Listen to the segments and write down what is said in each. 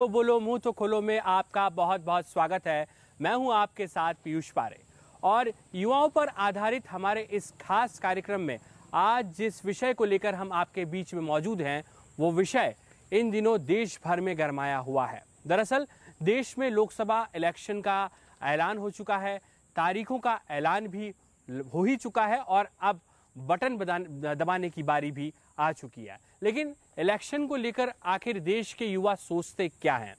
तो बोलो मुंह तो खोलो में आपका बहुत बहुत स्वागत है मैं हूं आपके साथ पीयूष पारे और युवाओं पर आधारित हमारे इस खास कार्यक्रम में आज जिस विषय को लेकर हम आपके बीच में मौजूद हैं वो विषय इन दिनों देश भर में गरमाया हुआ है दरअसल देश में लोकसभा इलेक्शन का ऐलान हो चुका है तारीखों का ऐलान भी हो ही चुका है और अब बटन दबाने की बारी भी आ चुकी है लेकिन इलेक्शन को लेकर आखिर देश के युवा सोचते क्या हैं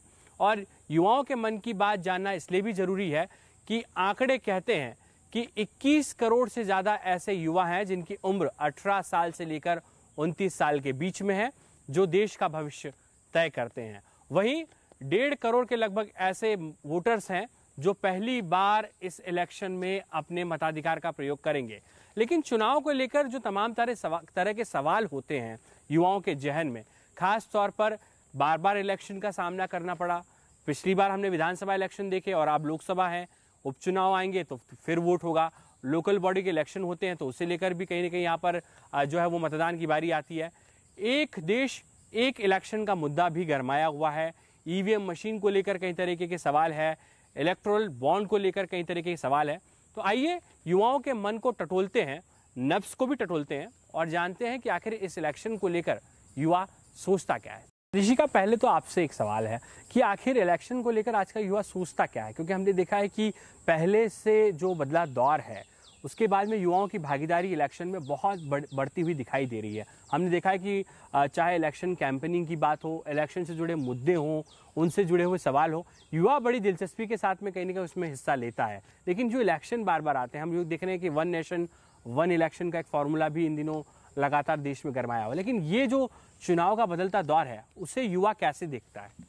और युवाओं के मन की बात जानना इसलिए भी जरूरी है कि आंकड़े कहते हैं कि 21 करोड़ से ज़्यादा ऐसे युवा हैं जिनकी उम्र 18 साल से लेकर 29 साल के बीच में है जो देश का भविष्य तय करते हैं वहीं डेढ़ करोड़ के लगभग ऐसे वोटर्स हैं जो पहली बार इस इलेक्शन में अपने मताधिकार का प्रयोग करेंगे लेकिन चुनाव को लेकर जो तमाम तरह तरह के सवाल होते हैं युवाओं के जहन में खास तौर पर बार बार इलेक्शन का सामना करना पड़ा पिछली बार हमने विधानसभा इलेक्शन देखे और आप लोकसभा हैं उपचुनाव आएंगे तो फिर वोट होगा लोकल बॉडी के इलेक्शन होते हैं तो उसे लेकर भी कहीं ना कहीं यहाँ पर जो है वो मतदान की बारी आती है एक देश एक इलेक्शन का मुद्दा भी गरमाया हुआ है ईवीएम मशीन को लेकर कई तरीके के सवाल है इलेक्ट्रोल बॉन्ड को लेकर कई तरीके के सवाल है तो आइए युवाओं के मन को टटोलते हैं नब्स को भी टटोलते हैं और जानते हैं कि आखिर इस इलेक्शन को लेकर युवा सोचता क्या है ऋषि का पहले तो आपसे एक सवाल है कि आखिर इलेक्शन को लेकर आज का युवा सोचता क्या है क्योंकि हमने देखा है कि पहले से जो बदला दौर है उसके बाद में युवाओं की भागीदारी इलेक्शन में बहुत बढ़, बढ़ती हुई दिखाई दे रही है हमने देखा है कि चाहे इलेक्शन कैंपेनिंग की बात हो इलेक्शन से जुड़े मुद्दे हों उनसे जुड़े हुए सवाल हो युवा बड़ी दिलचस्पी के साथ में कहीं ना कहीं उसमें हिस्सा लेता है लेकिन जो इलेक्शन बार बार आते हैं हम देख रहे हैं कि वन नेशन वन इलेक्शन का एक फॉर्मूला भी इन दिनों लगातार देश में गरमाया हुआ लेकिन ये जो चुनाव का बदलता दौर है उसे युवा कैसे देखता है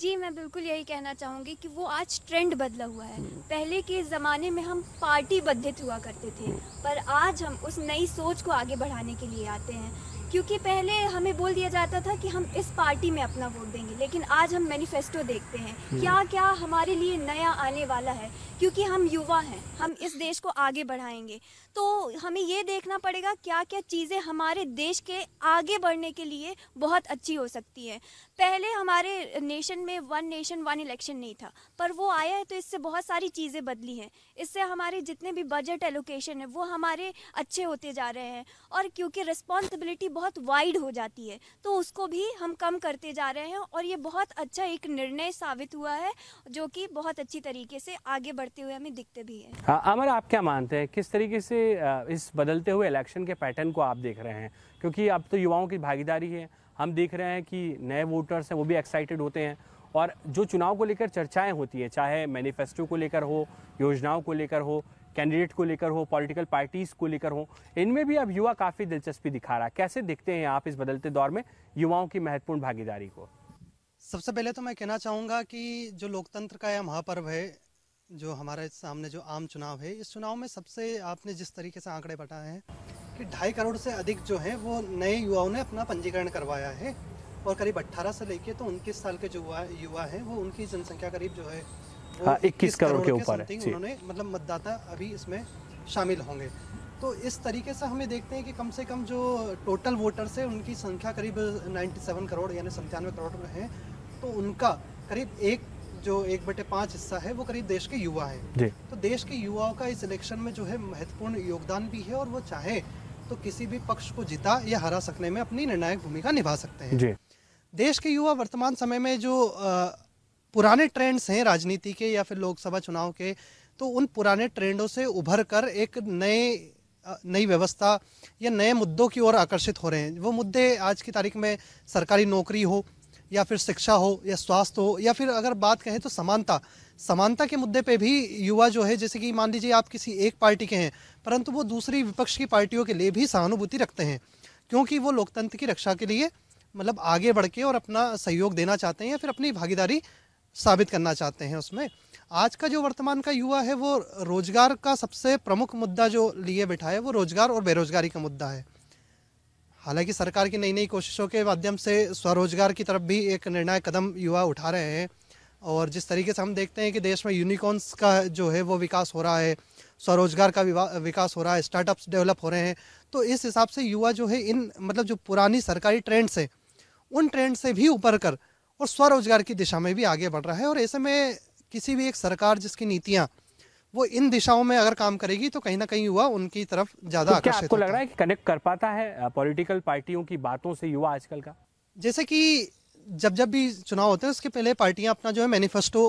जी मैं बिल्कुल यही कहना चाहूँगी कि वो आज ट्रेंड बदला हुआ है हम्म। पहले के ज़माने में हम पार्टी बद्धित हुआ करते थे हम्म। पर आज हम उस नई सोच को आगे बढ़ाने के लिए आते हैं क्योंकि पहले हमें बोल दिया जाता था कि हम इस पार्टी में अपना वोट देंगे लेकिन आज हम मैनिफेस्टो देखते हैं हम्म। क्या क्या हमारे लिए नया आने वाला है क्योंकि हम युवा हैं हम इस देश को आगे बढ़ाएंगे तो हमें ये देखना पड़ेगा क्या क्या चीज़ें हमारे देश के आगे बढ़ने के लिए बहुत अच्छी हो सकती हैं पहले हमारे नेशन में वन नेशन वन इलेक्शन नहीं था पर वो आया है तो इससे बहुत सारी चीज़ें बदली हैं इससे हमारे जितने भी बजट एलोकेशन है वो हमारे अच्छे होते जा रहे हैं और क्योंकि रिस्पॉन्सिबिलिटी बहुत वाइड हो जाती है तो उसको भी हम कम करते जा रहे हैं और ये बहुत अच्छा एक निर्णय साबित हुआ है जो कि बहुत अच्छी तरीके से आगे बढ़ते हुए हमें दिखते भी है हाँ, अमर आप क्या मानते हैं किस तरीके से इस बदलते हुए इलेक्शन के पैटर्न को आप देख रहे हैं क्योंकि अब तो युवाओं की भागीदारी है हम देख रहे हैं कि नए वोटर्स हैं वो भी एक्साइटेड होते हैं और जो चुनाव को लेकर चर्चाएं होती हैं चाहे मैनिफेस्टो को लेकर हो योजनाओं को लेकर हो कैंडिडेट को लेकर हो पॉलिटिकल पार्टीज़ को लेकर हो इनमें भी अब युवा काफ़ी दिलचस्पी दिखा रहा है कैसे देखते हैं आप इस बदलते दौर में युवाओं की महत्वपूर्ण भागीदारी को सबसे पहले तो मैं कहना चाहूँगा कि जो लोकतंत्र का यह महापर्व है जो हमारे सामने जो आम चुनाव है इस चुनाव में सबसे आपने जिस तरीके से आंकड़े बताए हैं कि ढाई करोड़ से अधिक जो है वो नए युवाओं ने अपना पंजीकरण करवाया है और करीब 18 से लेके तो उनतीस साल के जो युवा हैं वो उनकी जनसंख्या करीब जो है हाँ, इक्कीस करोड़ के ऊपर उन्होंने मतलब मतदाता अभी इसमें शामिल होंगे तो इस तरीके से हमें देखते हैं कि कम से कम जो टोटल वोटर्स है उनकी संख्या करीब 97 करोड़ यानी संतानवे करोड़ है तो उनका करीब एक जो एक बटे पांच हिस्सा है वो करीब देश के युवा है तो देश के युवाओं का इस इलेक्शन में जो है महत्वपूर्ण योगदान भी है और वो चाहे तो किसी भी पक्ष को जिता या हरा सकने में अपनी निर्णायक भूमिका निभा सकते हैं देश के युवा वर्तमान समय में जो पुराने ट्रेंड्स हैं राजनीति के या फिर लोकसभा चुनाव के तो उन पुराने ट्रेंडों से उभर कर एक नए नई व्यवस्था या नए मुद्दों की ओर आकर्षित हो रहे हैं वो मुद्दे आज की तारीख में सरकारी नौकरी हो या फिर शिक्षा हो या स्वास्थ्य हो या फिर अगर बात कहें तो समानता समानता के मुद्दे पे भी युवा जो है जैसे कि मान लीजिए आप किसी एक पार्टी के हैं परंतु वो दूसरी विपक्ष की पार्टियों के लिए भी सहानुभूति रखते हैं क्योंकि वो लोकतंत्र की रक्षा के लिए मतलब आगे बढ़ के और अपना सहयोग देना चाहते हैं या फिर अपनी भागीदारी साबित करना चाहते हैं उसमें आज का जो वर्तमान का युवा है वो रोजगार का सबसे प्रमुख मुद्दा जो लिए बैठा है वो रोजगार और बेरोजगारी का मुद्दा है हालांकि सरकार की नई नई कोशिशों के माध्यम से स्वरोजगार की तरफ भी एक निर्णायक कदम युवा उठा रहे हैं और जिस तरीके से हम देखते हैं कि देश में यूनिकॉर्न्स का जो है वो विकास हो रहा है स्वरोजगार का विकास हो रहा है स्टार्टअप्स डेवलप हो रहे हैं तो इस हिसाब से युवा जो है इन मतलब जो पुरानी सरकारी ट्रेंड्स हैं उन ट्रेंड से भी ऊपर कर और स्वरोजगार की दिशा में भी आगे बढ़ रहा है और ऐसे में किसी भी एक सरकार जिसकी नीतियाँ वो इन दिशाओं में अगर काम करेगी तो कहीं ना कहीं युवा उनकी तरफ ज्यादा तो क्या आपको लग रहा है कि कनेक्ट कर पाता है पॉलिटिकल पार्टियों की बातों से युवा आजकल का जैसे कि जब जब भी चुनाव होते हैं उसके पहले पार्टियां अपना जो है मैनिफेस्टो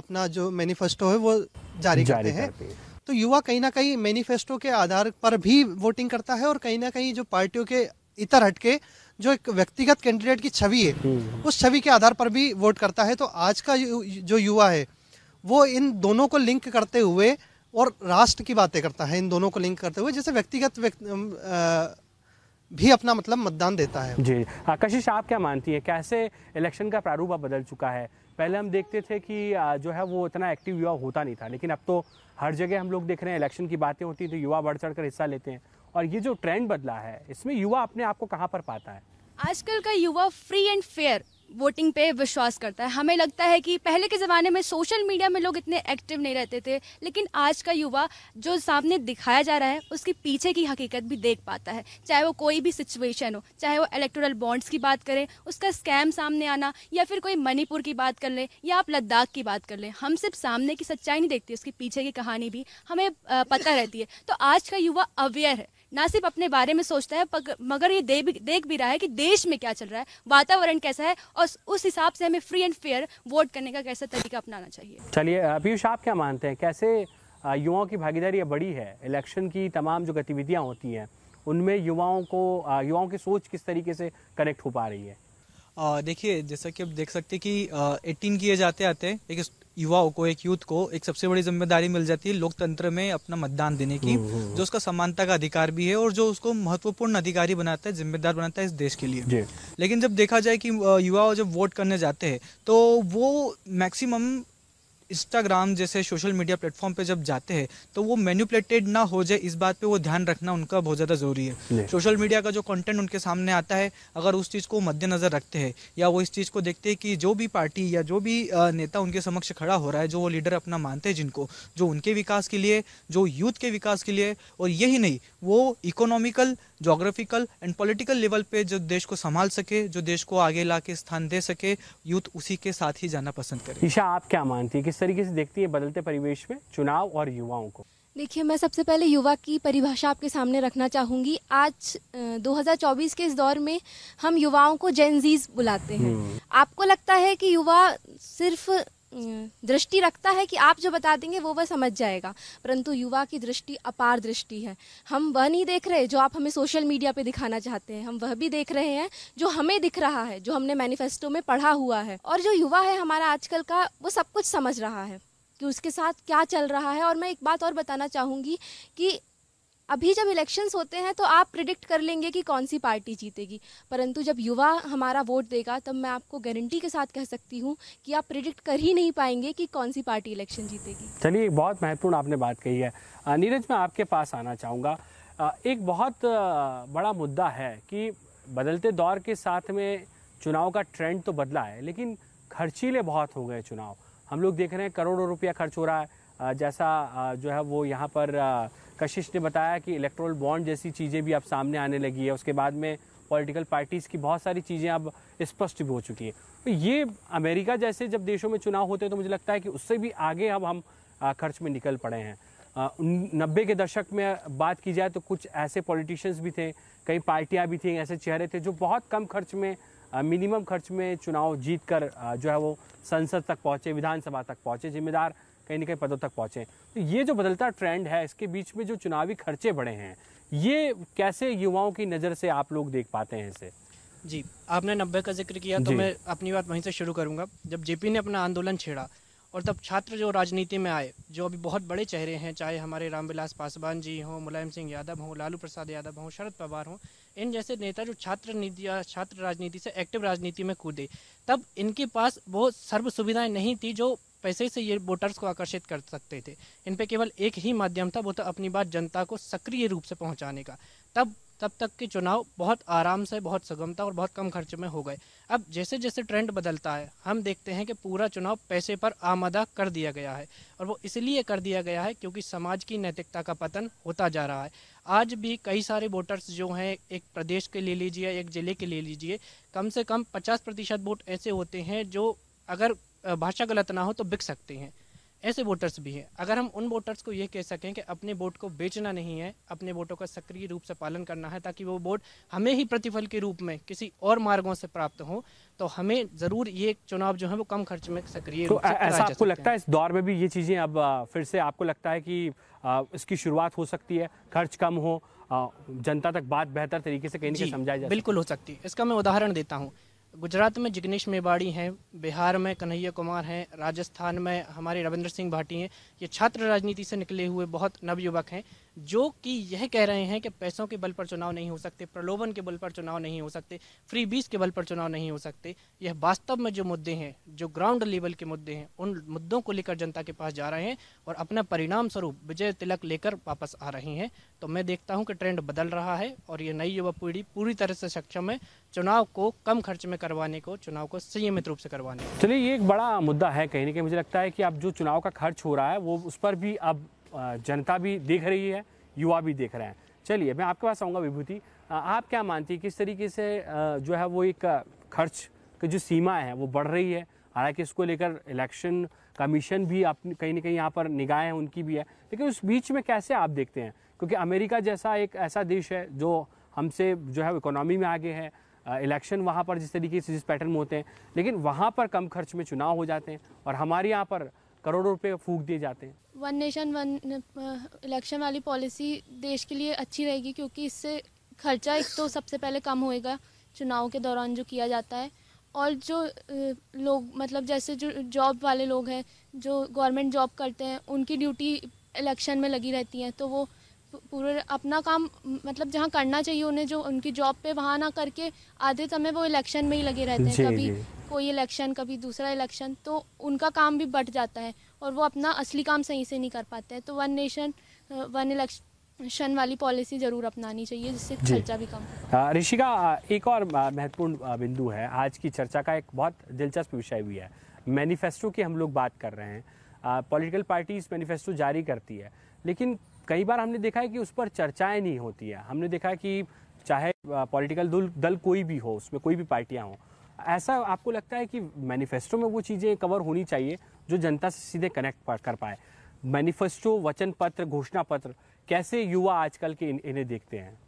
अपना जो मैनिफेस्टो है वो जारी, जारी करते हैं तो युवा कहीं ना कहीं मैनिफेस्टो के आधार पर भी वोटिंग करता है और कहीं ना कहीं जो पार्टियों के इतर हटके जो एक व्यक्तिगत कैंडिडेट की छवि है हम्म। उस छवि के आधार पर भी वोट करता है तो आज का जो युवा है वो इन दोनों को लिंक करते हुए और राष्ट्र की बातें करता है इन दोनों को लिंक करते हुए जैसे व्यक्तिगत व्यक्ति, भी अपना मतलब मतदान देता है जी कशिश आप क्या मानती हैं कैसे इलेक्शन का प्रारूप अब बदल चुका है पहले हम देखते थे कि जो है वो इतना एक्टिव युवा होता नहीं था लेकिन अब तो हर जगह हम लोग देख रहे हैं इलेक्शन की बातें होती हैं तो युवा बढ़ चढ़ कर हिस्सा लेते हैं और ये जो ट्रेंड बदला है इसमें युवा अपने आप को कहाँ पर पाता है आजकल का युवा फ्री एंड फेयर वोटिंग पे विश्वास करता है हमें लगता है कि पहले के ज़माने में सोशल मीडिया में लोग इतने एक्टिव नहीं रहते थे लेकिन आज का युवा जो सामने दिखाया जा रहा है उसके पीछे की हकीकत भी देख पाता है चाहे वो कोई भी सिचुएशन हो चाहे वो इलेक्टोरल बॉन्ड्स की बात करें उसका स्कैम सामने आना या फिर कोई मणिपुर की बात कर लें या आप लद्दाख की बात कर लें हम सिर्फ सामने की सच्चाई नहीं देखते उसके पीछे की कहानी भी हमें पता रहती है तो आज का युवा अवेयर है ना सिर्फ अपने बारे में सोचता है मगर ये दे भी, देख भी रहा है कि देश में क्या चल रहा है वातावरण कैसा है और उस हिसाब से हमें फ्री एंड फेयर वोट करने का कैसा तरीका अपनाना चाहिए चलिए पीयूष आप क्या मानते हैं कैसे युवाओं की भागीदारी बड़ी है इलेक्शन की तमाम जो गतिविधियाँ होती हैं उनमें युवाओं को युवाओं की सोच किस तरीके से कनेक्ट हो पा रही है देखिए जैसा कि आप देख सकते हैं कि 18 किए जाते आते एक युवाओं को एक यूथ को एक सबसे बड़ी जिम्मेदारी मिल जाती है लोकतंत्र में अपना मतदान देने की हम्म, हम्म। जो उसका समानता का अधिकार भी है और जो उसको महत्वपूर्ण अधिकारी बनाता है जिम्मेदार बनाता है इस देश के लिए लेकिन जब देखा जाए कि युवा जब वोट करने जाते हैं तो वो मैक्सिमम इंस्टाग्राम जैसे सोशल मीडिया प्लेटफॉर्म पे जब जाते हैं तो वो मैन्यूपलेटेड ना हो जाए इस बात पे वो ध्यान रखना उनका बहुत ज़्यादा ज़रूरी है सोशल मीडिया का जो कंटेंट उनके सामने आता है अगर उस चीज़ को मद्देनज़र रखते हैं या वो इस चीज़ को देखते हैं कि जो भी पार्टी या जो भी नेता उनके समक्ष खड़ा हो रहा है जो वो लीडर अपना मानते हैं जिनको जो उनके विकास के लिए जो यूथ के विकास के लिए और यही नहीं वो economical geographical and political level पे जो देश को संभाल सके जो देश को आगे ला के स्थान दे सके यूथ उसी के साथ ही जाना पसंद करे ईशा आप क्या मानती है किस तरीके से देखती है बदलते परिवेश में चुनाव और युवाओं को देखिए मैं सबसे पहले युवा की परिभाषा आपके सामने रखना चाहूंगी आज 2024 के इस दौर में हम युवाओं को जेनजीज बुलाते हैं हम्म। आपको लगता है कि युवा सिर्फ दृष्टि रखता है कि आप जो बता देंगे वो वह समझ जाएगा परंतु युवा की दृष्टि अपार दृष्टि है हम वह नहीं देख रहे जो आप हमें सोशल मीडिया पे दिखाना चाहते हैं हम वह भी देख रहे हैं जो हमें दिख रहा है जो हमने मैनिफेस्टो में पढ़ा हुआ है और जो युवा है हमारा आजकल का वो सब कुछ समझ रहा है कि उसके साथ क्या चल रहा है और मैं एक बात और बताना चाहूँगी कि अभी जब इलेक्शंस होते हैं तो आप प्रिडिक्ट कर लेंगे कि कौन सी पार्टी जीतेगी परंतु जब युवा हमारा वोट देगा तब मैं आपको गारंटी के साथ कह सकती हूँ कि आप प्रिडिक्ट कर ही नहीं पाएंगे कि कौन सी पार्टी इलेक्शन जीतेगी चलिए बहुत महत्वपूर्ण आपने बात कही है नीरज मैं आपके पास आना चाहूँगा एक बहुत बड़ा मुद्दा है कि बदलते दौर के साथ में चुनाव का ट्रेंड तो बदला है लेकिन खर्चीले बहुत हो गए चुनाव हम लोग देख रहे हैं करोड़ों रुपया खर्च हो रहा है जैसा जो है वो यहाँ पर कशिश ने बताया कि इलेक्ट्रोल बॉन्ड जैसी चीज़ें भी अब सामने आने लगी है उसके बाद में पॉलिटिकल पार्टीज़ की बहुत सारी चीज़ें अब स्पष्ट भी हो चुकी है तो ये अमेरिका जैसे जब देशों में चुनाव होते हैं तो मुझे लगता है कि उससे भी आगे अब हम खर्च में निकल पड़े हैं नब्बे के दशक में बात की जाए तो कुछ ऐसे पॉलिटिशियंस भी थे कई पार्टियां भी थी ऐसे चेहरे थे जो बहुत कम खर्च में मिनिमम खर्च में चुनाव जीत कर जो है वो संसद तक पहुँचे विधानसभा तक पहुँचे जिम्मेदार कहीं ना कहीं पदों तक पहुँचे तो ये जो बदलता ट्रेंड है इसके बीच में जो चुनावी खर्चे बढ़े हैं ये कैसे युवाओं की नज़र से आप लोग देख पाते हैं इसे जी आपने नब्बे का जिक्र किया तो मैं अपनी बात वहीं से शुरू करूंगा जब जेपी ने अपना आंदोलन छेड़ा और तब छात्र जो राजनीति में आए जो अभी बहुत बड़े चेहरे हैं चाहे हमारे रामविलास पासवान जी हों मुलायम सिंह यादव हों लालू प्रसाद यादव हों शरद पवार हों इन जैसे नेता जो छात्र नीति या छात्र राजनीति से एक्टिव राजनीति में कूदे तब इनके पास वो सर्व सुविधाएं नहीं थी जो पैसे से ये वोटर्स को आकर्षित कर सकते थे इन पर केवल एक ही माध्यम था वो था अपनी बात जनता को सक्रिय रूप से पहुँचाने का तब तब तक के चुनाव बहुत आराम से बहुत सुगमता और बहुत कम खर्च में हो गए अब जैसे जैसे ट्रेंड बदलता है हम देखते हैं कि पूरा चुनाव पैसे पर आमदा कर दिया गया है और वो इसलिए कर दिया गया है क्योंकि समाज की नैतिकता का पतन होता जा रहा है आज भी कई सारे वोटर्स जो हैं एक प्रदेश के ले लीजिए एक ज़िले के ले लीजिए कम से कम पचास प्रतिशत वोट ऐसे होते हैं जो अगर भाषा गलत ना हो तो बिक सकते हैं ऐसे वोटर्स भी हैं अगर हम उन वोटर्स को ये कह सकें कि अपने वोट को बेचना नहीं है अपने वोटों का सक्रिय रूप से पालन करना है ताकि वो वोट हमें ही प्रतिफल के रूप में किसी और मार्गों से प्राप्त हो तो हमें ज़रूर ये चुनाव जो है वो कम खर्च में सक्रिय तो ऐसा आपको लगता है इस दौर में भी ये चीज़ें अब फिर से आपको लगता है कि इसकी शुरुआत हो सकती है खर्च कम हो जनता तक बात बेहतर तरीके से कहीं समझाई जाए बिल्कुल हो सकती है इसका मैं उदाहरण देता हूँ गुजरात में जिग्नेश मेवाड़ी हैं बिहार में कन्हैया कुमार हैं राजस्थान में हमारे रविंद्र सिंह भाटी हैं ये छात्र राजनीति से निकले हुए बहुत नवयुवक हैं जो कि यह कह रहे हैं कि पैसों के बल पर चुनाव नहीं हो सकते प्रलोभन के बल पर चुनाव नहीं हो सकते फ्री बीस के बल पर चुनाव नहीं हो सकते यह वास्तव में जो मुद्दे हैं जो ग्राउंड लेवल के मुद्दे हैं उन मुद्दों को लेकर जनता के पास जा रहे हैं और अपना परिणाम स्वरूप विजय तिलक लेकर वापस आ रहे हैं तो मैं देखता हूँ कि ट्रेंड बदल रहा है और ये नई युवा पीढ़ी पूरी तरह से सक्षम है चुनाव को कम खर्च में करवाने को चुनाव को संयमित रूप से करवाने को चलिए ये एक बड़ा मुद्दा है कहीं ना कहीं मुझे लगता है कि अब जो चुनाव का खर्च हो रहा है वो उस पर भी अब जनता भी देख रही है युवा भी देख रहे हैं चलिए मैं आपके पास आऊँगा विभूति आप क्या मानती हैं किस तरीके से जो है वो एक खर्च की जो सीमा है वो बढ़ रही है हालांकि इसको लेकर इलेक्शन कमीशन भी आप कहीं ना कहीं यहाँ पर निगाहें उनकी भी है लेकिन उस बीच में कैसे आप देखते हैं क्योंकि अमेरिका जैसा एक ऐसा देश है जो हमसे जो है इकोनॉमी में आगे है इलेक्शन वहाँ पर जिस तरीके से जिस पैटर्न में होते हैं लेकिन वहाँ पर कम खर्च में चुनाव हो जाते हैं और हमारे यहाँ पर करोड़ों रुपए फूक दिए जाते हैं वन नेशन वन इलेक्शन वाली पॉलिसी देश के लिए अच्छी रहेगी क्योंकि इससे खर्चा एक तो सबसे पहले कम होएगा चुनाव के दौरान जो किया जाता है और जो uh, लोग मतलब जैसे जो जॉब वाले लोग हैं जो गवर्नमेंट जॉब करते हैं उनकी ड्यूटी इलेक्शन में लगी रहती है तो वो पूरे अपना काम मतलब जहाँ करना चाहिए उन्हें जो उनकी जॉब पे वहाँ ना करके आधे समय वो इलेक्शन में ही लगे रहते हैं कभी कोई इलेक्शन कभी दूसरा इलेक्शन तो उनका काम भी बढ़ जाता है और वो अपना असली काम सही से नहीं कर पाते हैं तो वन नेशन वन इलेक्शन शन वाली पॉलिसी जरूर अपनानी चाहिए जिससे खर्चा भी कम ऋषिका एक और महत्वपूर्ण बिंदु है आज की चर्चा का एक बहुत दिलचस्प विषय भी है मैनिफेस्टो की हम लोग बात कर रहे हैं पॉलिटिकल पार्टीज मैनिफेस्टो जारी करती है लेकिन कई बार हमने देखा है कि उस पर चर्चाएं नहीं होती है हमने देखा है कि चाहे पॉलिटिकल दल दल कोई भी हो उसमें कोई भी पार्टियां हो ऐसा आपको लगता है कि मैनिफेस्टो में वो चीज़ें कवर होनी चाहिए जो जनता से सीधे कनेक्ट कर पाए मैनिफेस्टो वचन पत्र घोषणा पत्र कैसे युवा आजकल के इन्हें देखते हैं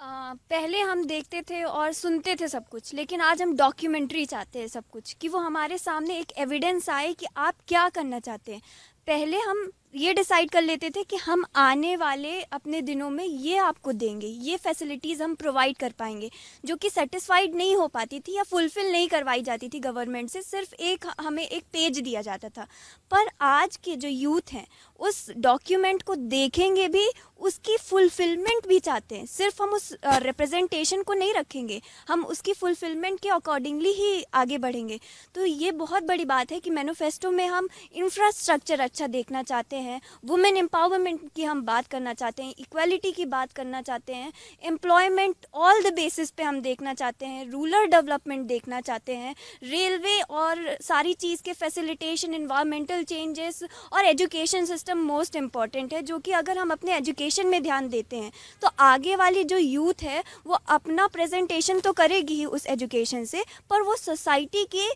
आ, पहले हम देखते थे और सुनते थे सब कुछ लेकिन आज हम डॉक्यूमेंट्री चाहते हैं सब कुछ कि वो हमारे सामने एक एविडेंस आए कि आप क्या करना चाहते हैं पहले हम ये डिसाइड कर लेते थे कि हम आने वाले अपने दिनों में ये आपको देंगे ये फैसिलिटीज़ हम प्रोवाइड कर पाएंगे जो कि सेटिस्फाइड नहीं हो पाती थी या फुलफ़िल नहीं करवाई जाती थी गवर्नमेंट से सिर्फ एक हमें एक पेज दिया जाता था पर आज के जो यूथ हैं उस डॉक्यूमेंट को देखेंगे भी उसकी फुलफिलमेंट भी चाहते हैं सिर्फ हम उस रिप्रेजेंटेशन को नहीं रखेंगे हम उसकी फुलफिलमेंट के अकॉर्डिंगली ही आगे बढ़ेंगे तो ये बहुत बड़ी बात है कि मैनोफेस्टो में हम इंफ्रास्ट्रक्चर अच्छा देखना चाहते हैं हैं वुमेन एम्पावरमेंट की हम बात करना चाहते हैं इक्वलिटी की बात करना चाहते हैं एम्प्लॉयमेंट ऑल द बेसिस पे हम देखना चाहते हैं रूरल डेवलपमेंट देखना चाहते हैं रेलवे और सारी चीज़ के फैसिलिटेशन इन्वामेंटल चेंजेस और एजुकेशन सिस्टम मोस्ट इम्पॉर्टेंट है जो कि अगर हम अपने एजुकेशन में ध्यान देते हैं तो आगे वाली जो यूथ है वो अपना प्रेजेंटेशन तो करेगी ही उस एजुकेशन से पर वो सोसाइटी के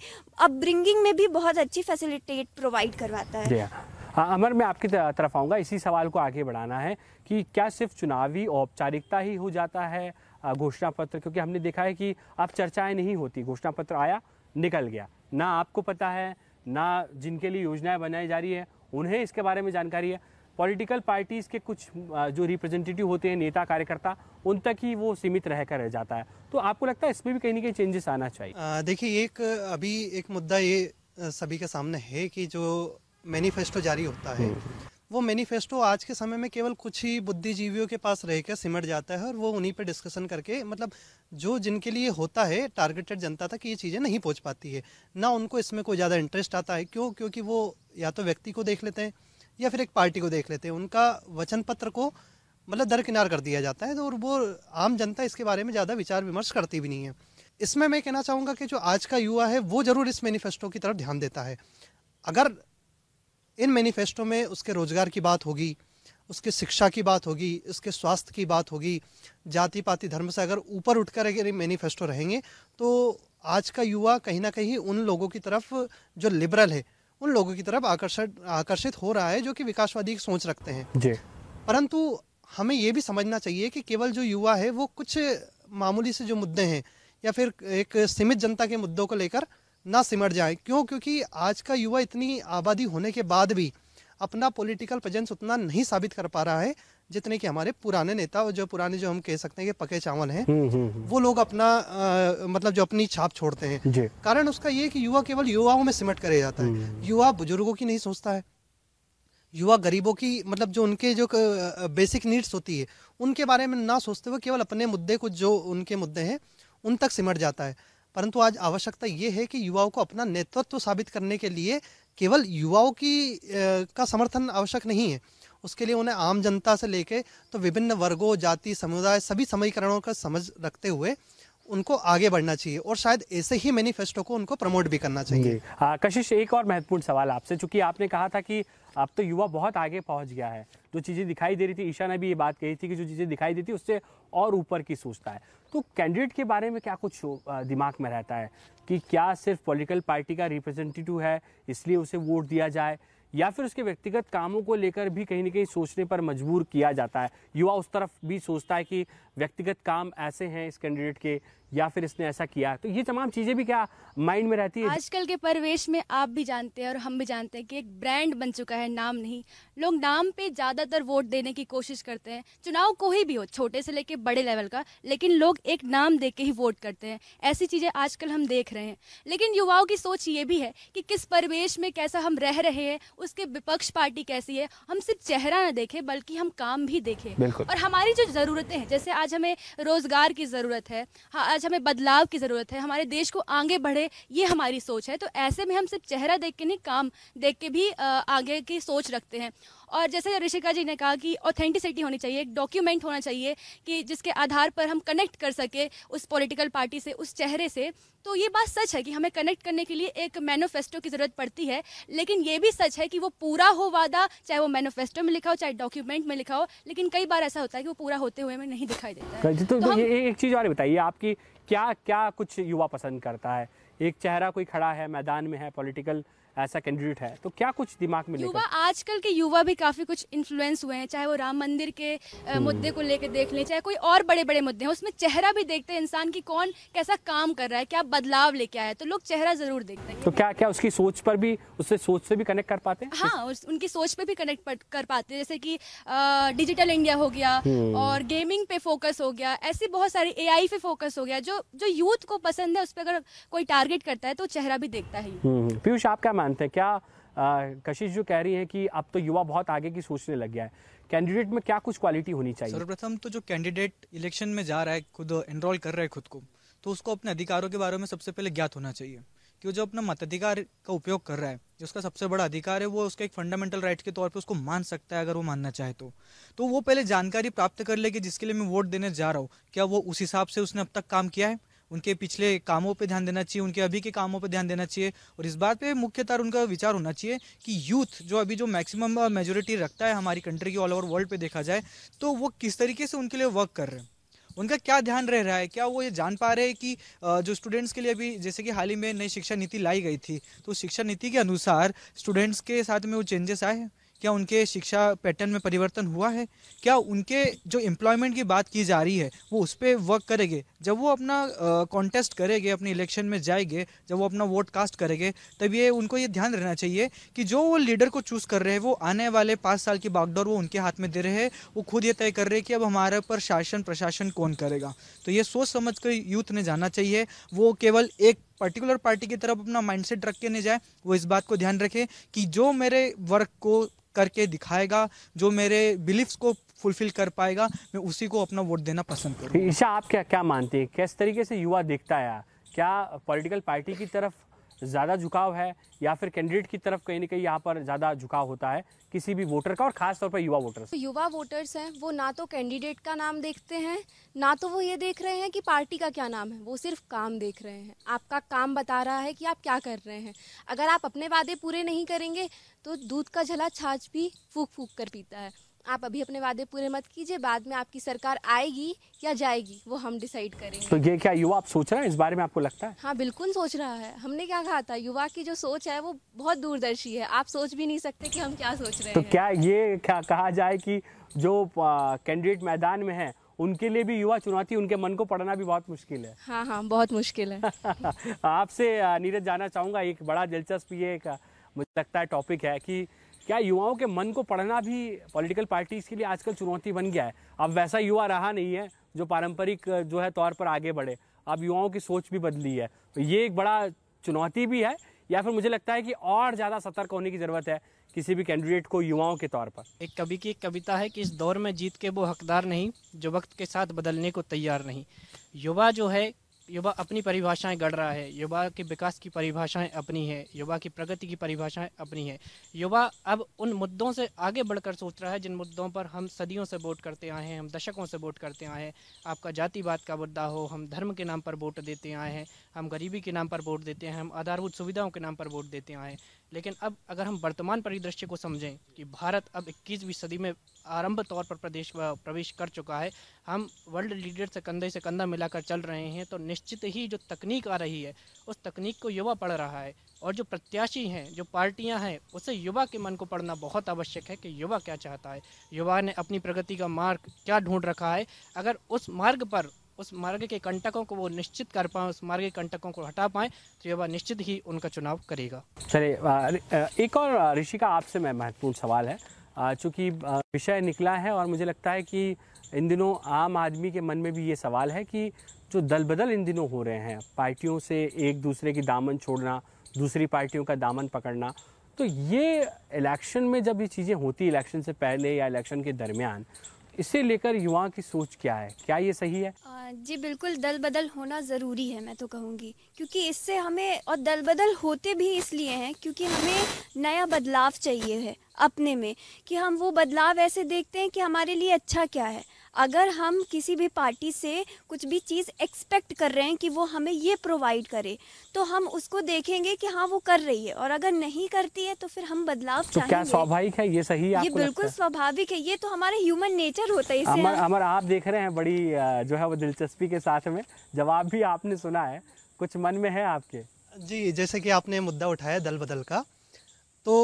अपब्रिंगिंग में भी बहुत अच्छी फैसिलिटेट प्रोवाइड करवाता है yeah. हाँ, अमर मैं आपकी तरफ आऊँगा इसी सवाल को आगे बढ़ाना है कि क्या सिर्फ चुनावी औपचारिकता ही हो जाता है घोषणा पत्र क्योंकि हमने देखा है कि अब चर्चाएं नहीं होती घोषणा पत्र आया निकल गया ना आपको पता है ना जिनके लिए योजनाएं बनाई जा रही है उन्हें इसके बारे में जानकारी है पॉलिटिकल पार्टीज़ के कुछ जो रिप्रेजेंटेटिव होते हैं नेता कार्यकर्ता उन तक ही वो सीमित रहकर रह जाता है तो आपको लगता है इसमें भी कहीं ना कहीं चेंजेस आना चाहिए देखिए एक अभी एक मुद्दा ये सभी के सामने है कि जो मैनिफेस्टो जारी होता है हम्म। वो मैनिफेस्टो आज के समय में केवल कुछ ही बुद्धिजीवियों के पास रह कर सिमट जाता है और वो उन्हीं पे डिस्कशन करके मतलब जो जिनके लिए होता है टारगेटेड जनता तक ये चीज़ें नहीं पहुंच पाती है ना उनको इसमें कोई ज़्यादा इंटरेस्ट आता है क्यों क्योंकि वो या तो व्यक्ति को देख लेते हैं या फिर एक पार्टी को देख लेते हैं उनका वचन पत्र को मतलब दरकिनार कर दिया जाता है तो और वो आम जनता इसके बारे में ज़्यादा विचार विमर्श करती भी नहीं है इसमें मैं कहना चाहूँगा कि जो आज का युवा है वो ज़रूर इस मैनिफेस्टो की तरफ ध्यान देता है अगर इन मैनिफेस्टो में उसके रोज़गार की बात होगी उसके शिक्षा की बात होगी उसके स्वास्थ्य की बात होगी जाति पाति धर्म से अगर ऊपर उठकर अगर मैनिफेस्टो रहेंगे तो आज का युवा कहीं ना कहीं उन लोगों की तरफ जो लिबरल है उन लोगों की तरफ आकर्षित आकर्षित हो रहा है जो कि विकासवादी की सोच रखते हैं जी परंतु हमें ये भी समझना चाहिए कि केवल जो युवा है वो कुछ मामूली से जो मुद्दे हैं या फिर एक सीमित जनता के मुद्दों को लेकर ना सिमट जाए क्यों क्योंकि आज का युवा इतनी आबादी होने के बाद भी अपना पॉलिटिकल प्रेजेंस उतना नहीं साबित कर पा रहा है जितने कि हमारे पुराने नेता और जो पुराने जो हम कह सकते हैं कि पके चावल हैं हम्म, हम्म, हम्म। वो लोग अपना आ, मतलब जो अपनी छाप छोड़ते हैं कारण उसका ये कि युवा केवल युवाओं में सिमट कर जाता है युवा बुजुर्गों की नहीं सोचता है युवा गरीबों की मतलब जो उनके जो बेसिक नीड्स होती है उनके बारे में ना सोचते हुए केवल अपने मुद्दे को जो उनके मुद्दे हैं उन तक सिमट जाता है परंतु आज आवश्यकता ये है कि युवाओं को अपना नेतृत्व साबित करने के लिए केवल युवाओं की का समर्थन आवश्यक नहीं है उसके लिए उन्हें आम जनता से लेके तो विभिन्न वर्गों जाति समुदाय सभी समीकरणों का समझ रखते हुए उनको आगे बढ़ना चाहिए और शायद ऐसे ही मैनिफेस्टो को उनको प्रमोट भी करना चाहिए आ, कशिश एक और महत्वपूर्ण सवाल आपसे चूंकि आपने कहा था कि अब तो युवा बहुत आगे पहुंच गया है जो चीज़ें दिखाई दे रही थी ईशा ने भी ये बात कही थी कि जो चीज़ें दिखाई देती उससे और ऊपर की सोचता है तो कैंडिडेट के बारे में क्या कुछ दिमाग में रहता है कि क्या सिर्फ पॉलिटिकल पार्टी का रिप्रेजेंटेटिव है इसलिए उसे वोट दिया जाए या फिर उसके व्यक्तिगत कामों को लेकर भी कहीं ना कहीं सोचने पर मजबूर किया जाता है युवा उस तरफ भी सोचता है कि व्यक्तिगत काम ऐसे हैं इस कैंडिडेट के या फिर इसने ऐसा किया तो ये तमाम चीज़ें भी क्या माइंड में रहती है आजकल के परिवेश में आप भी जानते हैं और हम भी जानते हैं कि एक ब्रांड बन चुका है नाम नहीं लोग नाम पे ज़्यादातर वोट देने की कोशिश करते हैं चुनाव को ही भी हो छोटे से लेके बड़े लेवल का लेकिन लोग एक नाम दे ही वोट करते हैं ऐसी चीज़ें आजकल हम देख रहे हैं लेकिन युवाओं की सोच ये भी है कि किस परिवेश में कैसा हम रह रहे हैं उसके विपक्ष पार्टी कैसी है हम सिर्फ चेहरा ना देखें बल्कि हम काम भी देखें और हमारी जो ज़रूरतें हैं जैसे आज हमें रोज़गार की ज़रूरत है आज हमें बदलाव की ज़रूरत है हमारे देश को आगे बढ़े ये हमारी सोच है तो ऐसे में हम सिर्फ चेहरा देख के नहीं काम देख के भी आगे की सोच रखते हैं और जैसे ऋषिका जी ने कहा कि ऑथेंटिसिटी होनी चाहिए एक डॉक्यूमेंट होना चाहिए कि जिसके आधार पर हम कनेक्ट कर सके उस पॉलिटिकल पार्टी से उस चेहरे से तो ये बात सच है कि हमें कनेक्ट करने के लिए एक मैनोफेस्टो की ज़रूरत पड़ती है लेकिन ये भी सच है कि वो पूरा हो वादा चाहे वो मैनोफेस्टो में लिखा हो चाहे डॉक्यूमेंट में लिखा हो लेकिन कई बार ऐसा होता है कि वो पूरा होते हुए हमें नहीं दिखाई देता है। तो, तो, तो ये एक चीज़ और बताइए आपकी क्या क्या कुछ युवा पसंद करता है एक चेहरा कोई खड़ा है मैदान में है पॉलिटिकल ऐसा कैंडिडेट है तो क्या कुछ दिमाग में युवा आजकल के युवा भी काफी कुछ इन्फ्लुएंस हुए हैं चाहे वो राम मंदिर के हम्म। मुद्दे को लेकर देख लें चाहे कोई और बड़े बड़े मुद्दे हैं उसमें चेहरा भी देखते हैं इंसान की कौन कैसा काम कर रहा है क्या बदलाव लेके आया है तो लोग चेहरा जरूर देखते हैं तो क्या क्या उसकी सोच पर भी उससे सोच से भी कनेक्ट कर पाते हैं हाँ उनकी सोच पे भी कनेक्ट कर पाते हैं जैसे की डिजिटल इंडिया हो गया हम्म। और गेमिंग पे फोकस हो गया ऐसे बहुत सारे ए पे फोकस हो गया जो जो यूथ को पसंद है उस पर अगर कोई टारगेट करता है तो चेहरा भी देखता है हम्म, पीयूष आप क्या मान जानते हैं क्या कशिश जो कह रही है कि अब तो युवा बहुत आगे की सोचने लग गया है कैंडिडेट में क्या कुछ क्वालिटी होनी चाहिए सर्वप्रथम तो जो कैंडिडेट इलेक्शन में जा रहा है खुद एनरोल कर रहा है खुद को तो उसको अपने अधिकारों के बारे में सबसे पहले ज्ञात होना चाहिए कि जो अपना मताधिकार का उपयोग कर रहा है जो उसका सबसे बड़ा अधिकार है वो उसका एक फंडामेंटल राइट के तौर पे उसको मान सकता है अगर वो मानना चाहे तो तो वो पहले जानकारी प्राप्त कर ले कि जिसके लिए मैं वोट देने जा रहा हूँ क्या वो उस हिसाब से उसने अब तक काम किया है उनके पिछले कामों पे ध्यान देना चाहिए उनके अभी के कामों पे ध्यान देना चाहिए और इस बात पे मुख्यतः उनका विचार होना चाहिए कि यूथ जो अभी जो मैक्सिमम मेजोरिटी रखता है हमारी कंट्री की ऑल ओवर वर्ल्ड पे देखा जाए तो वो किस तरीके से उनके लिए वर्क कर रहे हैं उनका क्या ध्यान रह रहा है क्या वो ये जान पा रहे हैं कि जो स्टूडेंट्स के लिए अभी जैसे कि हाल ही में नई शिक्षा नीति लाई गई थी तो शिक्षा नीति के अनुसार स्टूडेंट्स के साथ में वो चेंजेस आए हैं क्या उनके शिक्षा पैटर्न में परिवर्तन हुआ है क्या उनके जो एम्प्लॉयमेंट की बात की जा रही है वो उस पर वर्क करेंगे जब वो अपना कॉन्टेस्ट करेंगे अपने इलेक्शन में जाएंगे जब वो अपना वोट कास्ट करेंगे तब ये उनको ये ध्यान रहना चाहिए कि जो वो लीडर को चूज़ कर रहे हैं वो आने वाले पाँच साल की बागडोर वो उनके हाथ में दे रहे हैं वो खुद ये तय कर रहे हैं कि अब हमारे पर शासन प्रशासन कौन करेगा तो ये सोच समझ कर यूथ ने जाना चाहिए वो केवल एक पर्टिकुलर पार्टी की तरफ अपना माइंडसेट रख के नहीं जाए वो इस बात को ध्यान रखे कि जो मेरे वर्क को करके दिखाएगा जो मेरे बिलीफ्स को फुलफिल कर पाएगा मैं उसी को अपना वोट देना पसंद करूँ ईशा आप क्या क्या मानते हैं किस तरीके से युवा देखता है क्या पॉलिटिकल पार्टी की तरफ ज़्यादा झुकाव है या फिर कैंडिडेट की तरफ कहीं ना कहीं यहाँ पर ज़्यादा झुकाव होता है किसी भी वोटर का और खास तौर पर युवा वोटर्स युवा वोटर्स हैं वो ना तो कैंडिडेट का नाम देखते हैं ना तो वो ये देख रहे हैं कि पार्टी का क्या नाम है वो सिर्फ काम देख रहे हैं आपका काम बता रहा है कि आप क्या कर रहे हैं अगर आप अपने वादे पूरे नहीं करेंगे तो दूध का झला छाछ भी फूक फूक कर पीता है आप अभी अपने वादे पूरे मत कीजिए बाद में आपकी सरकार आएगी या जाएगी वो हम डिसाइड करेंगे तो ये क्या युवा आप सोच रहे हैं इस बारे में आपको लगता है हाँ बिल्कुल सोच रहा है हमने क्या कहा था युवा की जो सोच है वो बहुत दूरदर्शी है आप सोच भी नहीं सकते कि हम क्या सोच रहे तो हैं तो क्या ये क्या कहा जाए कि जो कैंडिडेट मैदान में है उनके लिए भी युवा चुनौती उनके मन को पढ़ना भी बहुत मुश्किल है हाँ हाँ बहुत मुश्किल है आपसे नीरज जाना चाहूंगा एक बड़ा दिलचस्प ये एक मुझे लगता है टॉपिक है कि क्या युवाओं के मन को पढ़ना भी पॉलिटिकल पार्टीज़ के लिए आजकल चुनौती बन गया है अब वैसा युवा रहा नहीं है जो पारंपरिक जो है तौर पर आगे बढ़े अब युवाओं की सोच भी बदली है तो ये एक बड़ा चुनौती भी है या फिर मुझे लगता है कि और ज़्यादा सतर्क होने की ज़रूरत है किसी भी कैंडिडेट को युवाओं के तौर पर एक कवि की एक कविता है कि इस दौर में जीत के वो हकदार नहीं जो वक्त के साथ बदलने को तैयार नहीं युवा जो है युवा अपनी परिभाषाएं गढ़ रहा है युवा के विकास की परिभाषाएं अपनी है युवा की प्रगति की परिभाषाएं अपनी है युवा अब उन मुद्दों से आगे बढ़कर सोच रहा है जिन मुद्दों पर हम सदियों से वोट करते आए हैं हम दशकों से वोट करते आए हैं आपका जातिवाद का मुद्दा हो हम धर्म के नाम पर वोट देते आए हैं हम गरीबी के नाम पर वोट देते हैं हम आधारभूत सुविधाओं के नाम पर वोट देते आए हैं लेकिन अब अगर हम वर्तमान परिदृश्य को समझें कि भारत अब इक्कीसवीं सदी में आरंभ तौर पर प्रदेश प्रवेश कर चुका है हम वर्ल्ड लीडर से कंधे से कंधा मिलाकर चल रहे हैं तो निश्चित ही जो तकनीक आ रही है उस तकनीक को युवा पढ़ रहा है और जो प्रत्याशी हैं जो पार्टियां हैं उसे युवा के मन को पढ़ना बहुत आवश्यक है कि युवा क्या चाहता है युवा ने अपनी प्रगति का मार्ग क्या ढूंढ रखा है अगर उस मार्ग पर उस मार्ग के कंटकों को वो निश्चित कर पाएँ उस मार्ग के कंटकों को हटा पाए तो युवा निश्चित ही उनका चुनाव करेगा चलिए एक और ऋषि का आपसे मैं महत्वपूर्ण सवाल है चूँकि विषय निकला है और मुझे लगता है कि इन दिनों आम आदमी के मन में भी ये सवाल है कि जो दल बदल इन दिनों हो रहे हैं पार्टियों से एक दूसरे की दामन छोड़ना दूसरी पार्टियों का दामन पकड़ना तो ये इलेक्शन में जब ये चीज़ें होती इलेक्शन से पहले या इलेक्शन के दरमियान इसे लेकर युवा की सोच क्या है क्या ये सही है जी बिल्कुल दल बदल होना ज़रूरी है मैं तो कहूँगी क्योंकि इससे हमें और दल बदल होते भी इसलिए हैं क्योंकि हमें नया बदलाव चाहिए है अपने में कि हम वो बदलाव ऐसे देखते हैं कि हमारे लिए अच्छा क्या है अगर हम किसी भी पार्टी से कुछ भी चीज़ एक्सपेक्ट कर रहे हैं कि वो हमें ये प्रोवाइड करे तो हम उसको देखेंगे कि हाँ वो कर रही है और अगर नहीं करती है तो फिर हम बदलाव तो क्या स्वाभाविक है ये सही ये बिल्कुल स्वाभाविक है ये तो हमारा ह्यूमन नेचर होता है अमर, अमर आप देख रहे हैं बड़ी जो है वो दिलचस्पी के साथ में जवाब भी आपने सुना है कुछ मन में है आपके जी जैसे कि आपने मुद्दा उठाया दल बदल का तो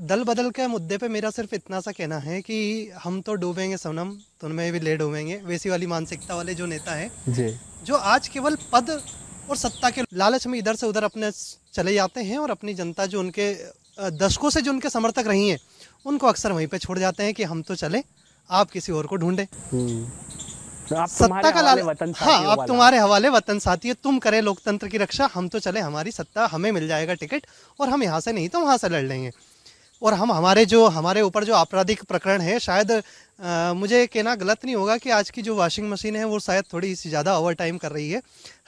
दल बदल के मुद्दे पे मेरा सिर्फ इतना सा कहना है कि हम तो डूबेंगे सोनम तुम्हें भी ले डूबेंगे वैसी वाली मानसिकता वाले जो नेता है जी जो आज केवल पद और सत्ता के लालच में इधर से उधर अपने चले जाते हैं और अपनी जनता जो उनके दशकों से जो उनके समर्थक रही हैं उनको अक्सर वहीं पे छोड़ जाते हैं कि हम तो चले आप किसी और को ढूंढे हम्म। तो सत्ता का लाल हाँ आप तुम्हारे हवाले वतन साथी है तुम करें लोकतंत्र की रक्षा हम तो चले हमारी सत्ता हमें मिल जाएगा टिकट और हम यहाँ से नहीं तो वहाँ से लड़ लेंगे और हम हमारे जो हमारे ऊपर जो आपराधिक प्रकरण है शायद आ, मुझे कहना गलत नहीं होगा कि आज की जो वॉशिंग मशीन है वो शायद थोड़ी सी ज़्यादा ओवर टाइम कर रही है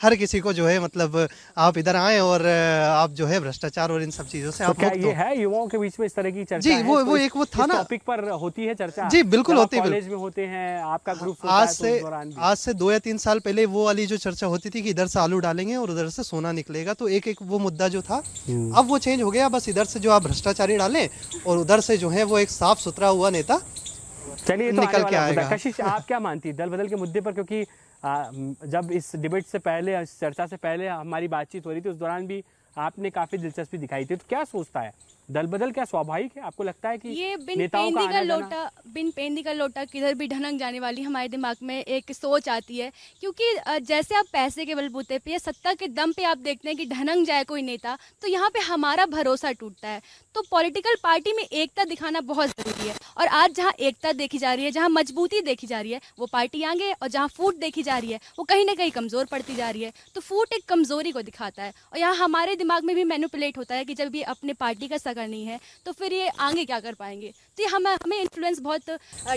हर किसी को जो है मतलब आप इधर आए और आप जो है भ्रष्टाचार और इन सब चीज़ों से तो आप क्या ये है युवाओं के बीच में इस तरह की चर्चा जी वो तो वो एक वो था ना टॉपिक पर होती है चर्चा जी बिल्कुल होती है कॉलेज में होते हैं आपका ग्रुप हाँ, आज तो से आज से दो या तीन साल पहले वो वाली जो चर्चा होती थी कि इधर से आलू डालेंगे और उधर से सोना निकलेगा तो एक एक वो मुद्दा जो था हम्म। अब वो चेंज हो गया बस इधर से जो आप भ्रष्टाचारी डालें और उधर से जो है वो एक साफ सुथरा हुआ नेता चलिए तो निकल के आएगा कशिश आप क्या मानती है दल बदल के मुद्दे पर क्योंकि आ, जब इस डिबेट से पहले इस चर्चा से पहले हमारी बातचीत हो रही थी उस दौरान भी आपने काफ़ी दिलचस्पी दिखाई थी तो क्या सोचता है दल बदल क्या स्वाभाविक है आपको लगता है कि ये बिन पेंदी का लोटा बिन पेंदी का लोटा किधर भी ढनक जाने वाली हमारे दिमाग में एक सोच आती है क्योंकि जैसे आप पैसे के बलबूते पे या सत्ता के दम पे आप देखते हैं कि ढनक जाए कोई नेता तो यहाँ पे हमारा भरोसा टूटता है तो पॉलिटिकल पार्टी में एकता दिखाना बहुत जरूरी है और आज जहाँ एकता देखी जा रही है जहाँ मजबूती देखी जा रही है वो पार्टी आगे और जहाँ फूट देखी जा रही है वो कहीं ना कहीं कमजोर पड़ती जा रही है तो फूट एक कमजोरी को दिखाता है और यहाँ हमारे दिमाग में भी मैनुपुलेट होता है कि जब ये अपने पार्टी का करनी है तो फिर ये आगे क्या कर पाएंगे तो ये हमें हमें इन्फ्लुएंस बहुत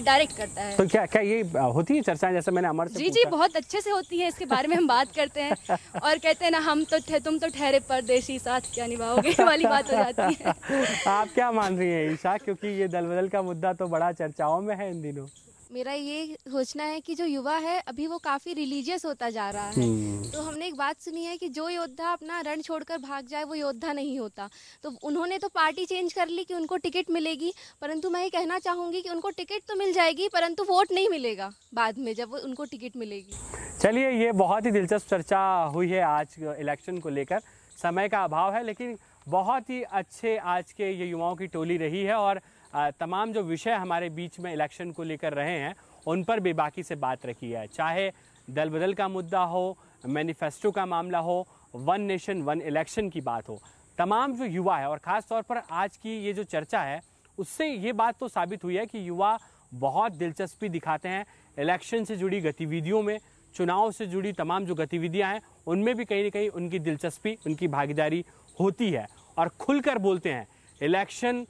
डायरेक्ट करता है तो क्या क्या ये होती है चर्चाएं जैसे मैंने अमर जी जी बहुत अच्छे से होती है इसके बारे में हम बात करते हैं और कहते हैं ना हम तो तुम तो ठहरे परदेशी साथ क्या निभाओगे वाली बात हो जाती है आप क्या मान रही हैं ईशा क्योंकि ये दल बदल का मुद्दा तो बड़ा चर्चाओं में है इन दिनों मेरा ये सोचना है कि जो युवा है अभी वो काफी रिलीजियस होता जा रहा है हम्म। तो हमने एक बात सुनी है कि जो योद्धा अपना रण छोड़कर भाग जाए वो योद्धा नहीं होता तो उन्होंने तो पार्टी चेंज कर ली कि उनको टिकट मिलेगी परंतु मैं ये कहना चाहूंगी कि उनको टिकट तो मिल जाएगी परंतु वोट नहीं मिलेगा बाद में जब उनको टिकट मिलेगी चलिए ये बहुत ही दिलचस्प चर्चा हुई है आज इलेक्शन को लेकर समय का अभाव है लेकिन बहुत ही अच्छे आज के ये युवाओं की टोली रही है और तमाम जो विषय हमारे बीच में इलेक्शन को लेकर रहे हैं उन पर बेबाकी से बात रखी है चाहे दल बदल का मुद्दा हो मैनिफेस्टो का मामला हो वन नेशन वन इलेक्शन की बात हो तमाम जो युवा है और ख़ास तौर पर आज की ये जो चर्चा है उससे ये बात तो साबित हुई है कि युवा बहुत दिलचस्पी दिखाते हैं इलेक्शन से जुड़ी गतिविधियों में चुनाव से जुड़ी तमाम जो गतिविधियां हैं उनमें भी कहीं ना कहीं उनकी दिलचस्पी उनकी भागीदारी होती है और खुलकर बोलते हैं इलेक्शन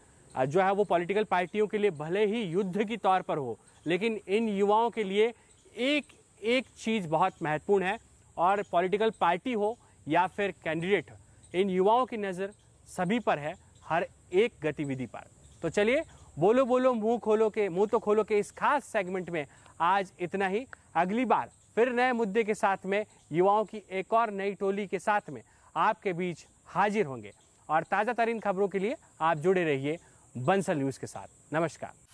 जो है वो पॉलिटिकल पार्टियों के लिए भले ही युद्ध की तौर पर हो लेकिन इन युवाओं के लिए एक एक चीज़ बहुत महत्वपूर्ण है और पॉलिटिकल पार्टी हो या फिर कैंडिडेट इन युवाओं की नज़र सभी पर है हर एक गतिविधि पर तो चलिए बोलो बोलो मुंह खोलो के मुंह तो खोलो के इस खास सेगमेंट में आज इतना ही अगली बार फिर नए मुद्दे के साथ में युवाओं की एक और नई टोली के साथ में आपके बीच हाजिर होंगे और ताज़ा तरीन खबरों के लिए आप जुड़े रहिए बंसल न्यूज़ के साथ नमस्कार